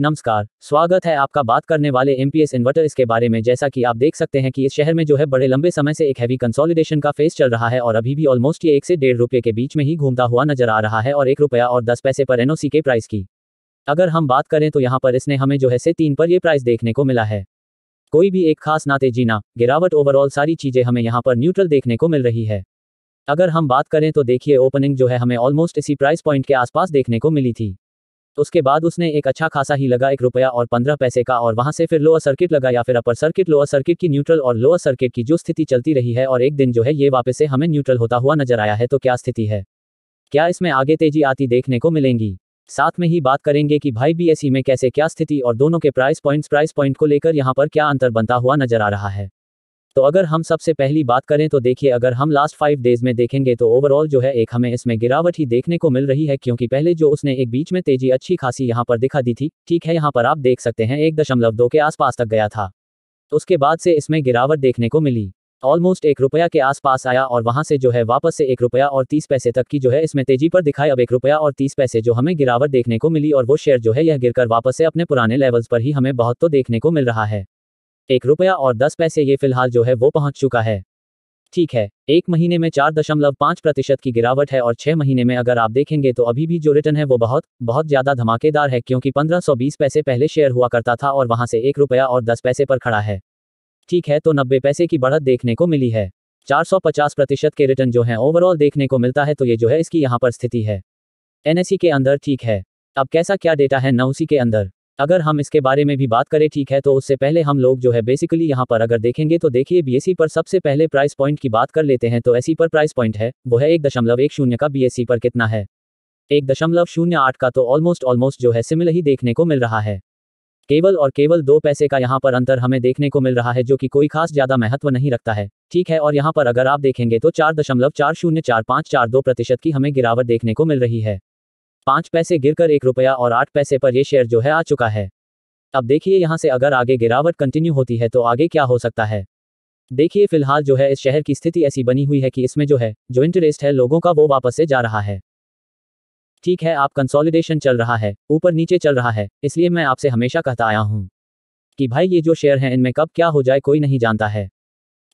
नमस्कार स्वागत है आपका बात करने वाले एम पी इन्वर्टर इसके बारे में जैसा कि आप देख सकते हैं कि इस शहर में जो है बड़े लंबे समय से एक हैवी कंसोलिडेशन का फेस चल रहा है और अभी भी ऑलमोस्ट ये एक से डेढ़ रुपये के बीच में ही घूमता हुआ नजर आ रहा है और एक रुपया और दस पैसे पर एनओसी के प्राइस की अगर हम बात करें तो यहाँ पर इसने हमें जो है से तीन पर ये प्राइस देखने को मिला है कोई भी एक खास नाते जीना गिरावट ओवरऑल सारी चीजें हमें यहाँ पर न्यूट्रल देखने को मिल रही है अगर हम बात करें तो देखिए ओपनिंग जो है हमें ऑलमोस्ट इसी प्राइस पॉइंट के आसपास देखने को मिली थी तो उसके बाद उसने एक अच्छा खासा ही लगा एक रुपया और पंद्रह पैसे का और वहां से फिर लोअर सर्किट लगा या फिर अपर सर्किट लोअर सर्किट की न्यूट्रल और लोअर सर्किट की जो स्थिति चलती रही है और एक दिन जो है ये वापस से हमें न्यूट्रल होता हुआ नजर आया है तो क्या स्थिति है क्या इसमें आगे तेजी आती देखने को मिलेंगी साथ में ही बात करेंगे कि भाई बी e में कैसे क्या स्थिति और दोनों के प्राइस पॉइंट्स प्राइस पॉइंट को लेकर यहाँ पर क्या अंतर बनता हुआ नजर आ रहा है तो अगर हम सबसे पहली बात करें तो देखिए अगर हम लास्ट फाइव डेज में देखेंगे तो ओवरऑल जो है एक हमें इसमें गिरावट ही देखने को मिल रही है क्योंकि पहले जो उसने एक बीच में तेजी अच्छी खासी यहाँ पर दिखा दी थी ठीक है यहाँ पर आप देख सकते हैं एक दशमलव दो के आसपास तक गया था तो उसके बाद से इसमें गिरावट देखने को मिली ऑलमोस्ट एक रुपया के आसपास आया और वहां से जो है वापस से एक रुपया और तीस पैसे तक की जो है इसमें तेजी पर दिखाई अब एक रुपया और तीस पैसे जो हमें गिरावट देखने को मिली और वो शेयर जो है यह गिरकर वापस से अपने पुराने लेवल्स पर ही हमें बहुत तो देखने को मिल रहा है एक रुपया और दस पैसे ये फिलहाल जो है वो पहुंच चुका है ठीक है एक महीने में चार दशमलव पाँच प्रतिशत की गिरावट है और छह महीने में अगर आप देखेंगे तो अभी भी जो रिटर्न है वो बहुत बहुत ज्यादा धमाकेदार है क्योंकि पंद्रह सौ बीस पैसे पहले शेयर हुआ करता था और वहां से एक रुपया और दस पैसे पर खड़ा है ठीक है तो नब्बे पैसे की बढ़त देखने को मिली है पचास प्रतिशत के रिटर्न जो है ओवरऑल देखने को मिलता है तो ये जो है इसकी यहाँ पर स्थिति है एनएससी e के अंदर ठीक है अब कैसा क्या डेटा है नौसी e के अंदर अगर हम इसके बारे में भी बात करें ठीक है तो उससे पहले हम लोग जो है बेसिकली यहाँ पर अगर देखेंगे तो देखिए बीएससी e पर सबसे पहले प्राइस पॉइंट की बात कर लेते हैं तो ऐसी e पर प्राइस पॉइंट है वो है एक दशमलव एक शून्य का बीएससी e पर कितना है एक दशमलव शून्य आठ का तो ऑलमोस्ट ऑलमोस्ट जो है सिमिलर ही देखने को मिल रहा है केवल और केवल दो पैसे का यहाँ पर अंतर हमें देखने को मिल रहा है जो कि कोई खास ज्यादा महत्व नहीं रखता है ठीक है और यहाँ पर अगर आप देखेंगे तो चार दशमलव चार शून्य चार पाँच चार दो प्रतिशत की हमें गिरावट देखने को मिल रही है पांच पैसे गिरकर एक रुपया और आठ पैसे पर यह शेयर जो है आ चुका है अब देखिए यहाँ से अगर आगे गिरावट कंटिन्यू होती है तो आगे क्या हो सकता है देखिए फिलहाल जो है इस शहर की स्थिति ऐसी बनी हुई है कि इसमें जो है जो इंटरेस्ट है लोगों का वो वापस से जा रहा है ठीक है आप कंसोलिडेशन चल रहा है ऊपर नीचे चल रहा है इसलिए मैं आपसे हमेशा कहता आया हूँ कि भाई ये जो शेयर हैं इनमें कब क्या हो जाए कोई नहीं जानता है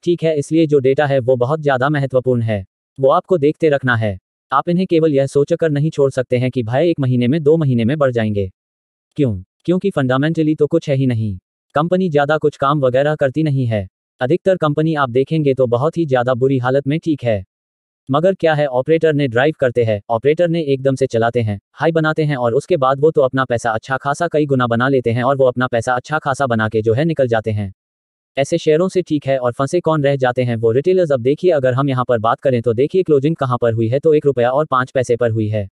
ठीक है इसलिए जो डेटा है वो बहुत ज़्यादा महत्वपूर्ण है वो आपको देखते रखना है आप इन्हें केवल यह सोचकर नहीं छोड़ सकते हैं कि भाई एक महीने में दो महीने में बढ़ जाएंगे क्यों क्योंकि फंडामेंटली तो कुछ है ही नहीं कंपनी ज़्यादा कुछ काम वगैरह करती नहीं है अधिकतर कंपनी आप देखेंगे तो बहुत ही ज़्यादा बुरी हालत में ठीक है मगर क्या है ऑपरेटर ने ड्राइव करते हैं ऑपरेटर ने एकदम से चलाते हैं हाई बनाते हैं और उसके बाद वो तो अपना पैसा अच्छा खासा कई गुना बना लेते हैं और वो अपना पैसा अच्छा खासा बना के जो है निकल जाते हैं ऐसे शेयरों से ठीक है और फंसे कौन रह जाते हैं वो रिटेलर्स अब देखिए अगर हम यहाँ पर बात करें तो देखिए क्लोजिंग कहाँ पर हुई है तो एक रुपया और पाँच पैसे पर हुई है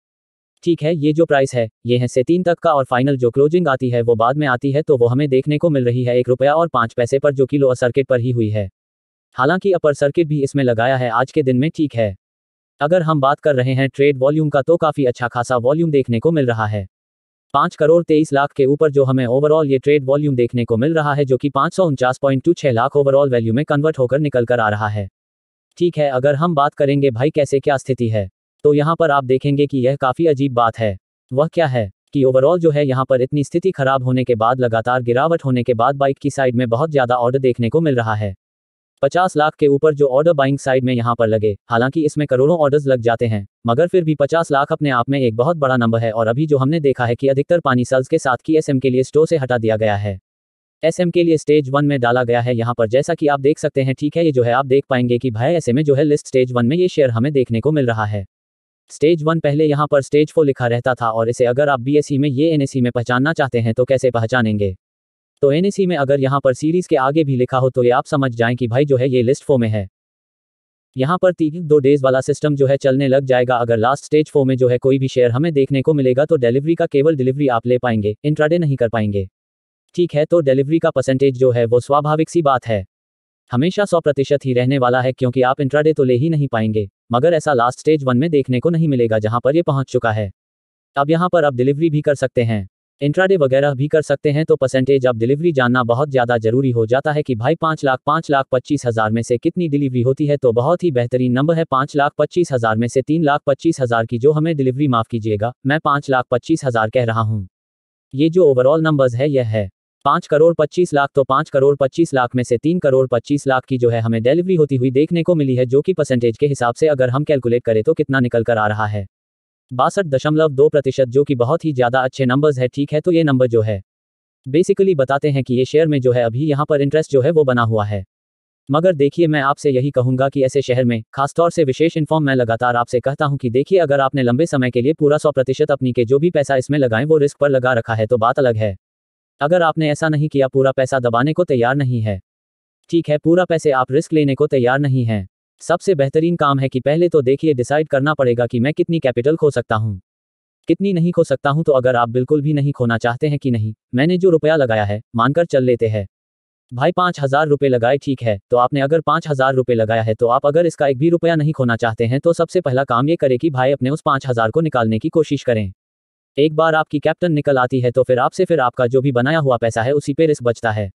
ठीक है ये जो प्राइस है ये है से तीन तक का और फाइनल जो क्लोजिंग आती है वो बाद में आती है तो वो हमें देखने को मिल रही है एक रुपया और पाँच पैसे पर जो कि लोअर सर्किट पर ही हुई है हालांकि अपर सर्किट भी इसमें लगाया है आज के दिन में ठीक है अगर हम बात कर रहे हैं ट्रेड वॉल्यूम का तो काफ़ी अच्छा खासा वॉल्यूम देखने को मिल रहा है पाँच करोड़ तेईस लाख के ऊपर जो हमें ओवरऑल ये ट्रेड वॉल्यूम देखने को मिल रहा है जो कि पांच सौ उनचास पॉइंट टू छह लाख ओवरऑल वैल्यू में कन्वर्ट होकर निकल कर आ रहा है ठीक है अगर हम बात करेंगे भाई कैसे क्या स्थिति है तो यहाँ पर आप देखेंगे कि यह काफ़ी अजीब बात है वह क्या है कि ओवरऑल जो है यहाँ पर इतनी स्थिति खराब होने के बाद लगातार गिरावट होने के बाद बाइक की साइड में बहुत ज़्यादा ऑर्डर देखने को मिल रहा है पचास लाख के ऊपर जो ऑर्डर बाइंग साइड में यहाँ पर लगे हालांकि इसमें करोड़ों ऑर्डर्स लग जाते हैं मगर फिर भी पचास लाख अपने आप में एक बहुत बड़ा नंबर है और अभी जो हमने देखा है कि अधिकतर पानी सल्स के साथ की एसएम के लिए स्टोर से हटा दिया गया है एसएम के लिए स्टेज वन में डाला गया है यहाँ पर जैसा कि आप देख सकते हैं ठीक है ये जो है आप देख पाएंगे कि भाई ऐसे में जो है लिस्ट स्टेज वन में ये शेयर हमें देखने को मिल रहा है स्टेज वन पहले यहाँ पर स्टेज फोर लिखा रहता था और इसे अगर आप बी e में ये एन e में पहचानना चाहते हैं तो कैसे पहचानेंगे तो एनएसी में अगर यहाँ पर सीरीज के आगे भी लिखा हो तो ये आप समझ जाएं कि भाई जो है ये लिस्ट फो में है यहाँ पर तीन दो डेज वाला सिस्टम जो है चलने लग जाएगा अगर लास्ट स्टेज फो में जो है कोई भी शेयर हमें देखने को मिलेगा तो डिलीवरी का केवल डिलीवरी आप ले पाएंगे इंट्राडे नहीं कर पाएंगे ठीक है तो डिलीवरी का परसेंटेज जो है वो स्वाभाविक सी बात है हमेशा सौ प्रतिशत ही रहने वाला है क्योंकि आप इंट्राडे तो ले ही नहीं पाएंगे मगर ऐसा लास्ट स्टेज वन में देखने को नहीं मिलेगा जहां पर ये पहुंच चुका है अब यहाँ पर आप डिलीवरी भी कर सकते हैं इंट्राडे वगैरह भी कर सकते हैं तो परसेंटेज अब डिलीवरी जानना बहुत ज़्यादा जरूरी हो जाता है कि भाई पाँच लाख पाँच लाख पच्चीस हज़ार में से कितनी डिलीवरी होती है तो बहुत ही बेहतरीन नंबर है पाँच लाख पच्चीस हज़ार में से तीन लाख पच्चीस हज़ार की जो हमें डिलीवरी माफ़ कीजिएगा मैं पाँच लाख पच्चीस हज़ार कह रहा हूँ ये जो ओवरऑल नंबर्स है यह है पाँच करोड़ पच्चीस लाख तो पाँच करोड़ पच्चीस लाख में से तीन करोड़ पच्चीस लाख की जो है हमें डिलीवरी होती हुई देखने को मिली है जो कि परसेंटेज के हिसाब से अगर हम कैलकुलेट करें तो कितना निकल कर आ रहा है बासठ दशमलव दो प्रतिशत जो कि बहुत ही ज़्यादा अच्छे नंबर्स है ठीक है तो ये नंबर जो है बेसिकली बताते हैं कि ये शेयर में जो है अभी यहाँ पर इंटरेस्ट जो है वो बना हुआ है मगर देखिए मैं आपसे यही कहूंगा कि ऐसे शहर में खासतौर से विशेष इन्फॉर्म मैं लगातार आपसे कहता हूँ कि देखिए अगर आपने लंबे समय के लिए पूरा सौ प्रतिशत अपनी के जो भी पैसा इसमें लगाएं वो रिस्क पर लगा रखा है तो बात अलग है अगर आपने ऐसा नहीं किया पूरा पैसा दबाने को तैयार नहीं है ठीक है पूरा पैसे आप रिस्क लेने को तैयार नहीं है सबसे बेहतरीन काम है कि पहले तो देखिए डिसाइड करना पड़ेगा कि मैं कितनी कैपिटल खो सकता हूँ कितनी नहीं खो सकता हूँ तो अगर आप बिल्कुल भी नहीं खोना चाहते हैं कि नहीं मैंने जो रुपया लगाया है मानकर चल लेते हैं भाई पाँच हजार रुपये लगाए ठीक है तो आपने अगर पाँच हजार रुपये लगाया है तो आप अगर इसका एक भी रुपया नहीं खोना चाहते हैं तो सबसे पहला काम ये करें कि भाई अपने उस पाँच हजार को निकालने की कोशिश करें एक बार आपकी कैप्टन निकल आती है तो फिर आपसे फिर आपका जो भी बनाया हुआ पैसा है उसी पे रिस्क बचता है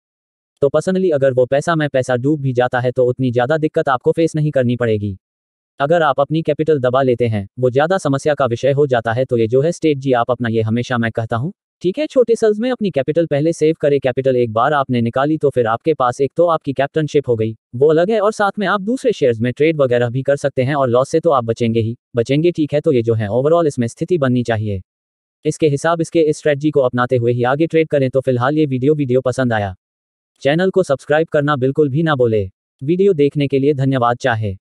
तो पर्सनली अगर वो पैसा में पैसा डूब भी जाता है तो उतनी ज़्यादा दिक्कत आपको फेस नहीं करनी पड़ेगी अगर आप अपनी कैपिटल दबा लेते हैं वो ज़्यादा समस्या का विषय हो जाता है तो ये जो है स्टेट जी आप अपना ये हमेशा मैं कहता हूँ ठीक है छोटे सेल्स में अपनी कैपिटल पहले सेव करें कैपिटल एक बार आपने निकाली तो फिर आपके पास एक तो आपकी कैप्टनशिप हो गई वो अलग है और साथ में आप दूसरे शेयर्स में ट्रेड वगैरह भी कर सकते हैं और लॉस से तो आप बचेंगे ही बचेंगे ठीक है तो ये जो है ओवरऑल इसमें स्थिति बननी चाहिए इसके हिसाब इसके इस स्ट्रेटजी को अपनाते हुए ही आगे ट्रेड करें तो फिलहाल ये वीडियो वीडियो पसंद आया चैनल को सब्सक्राइब करना बिल्कुल भी ना बोले वीडियो देखने के लिए धन्यवाद चाहे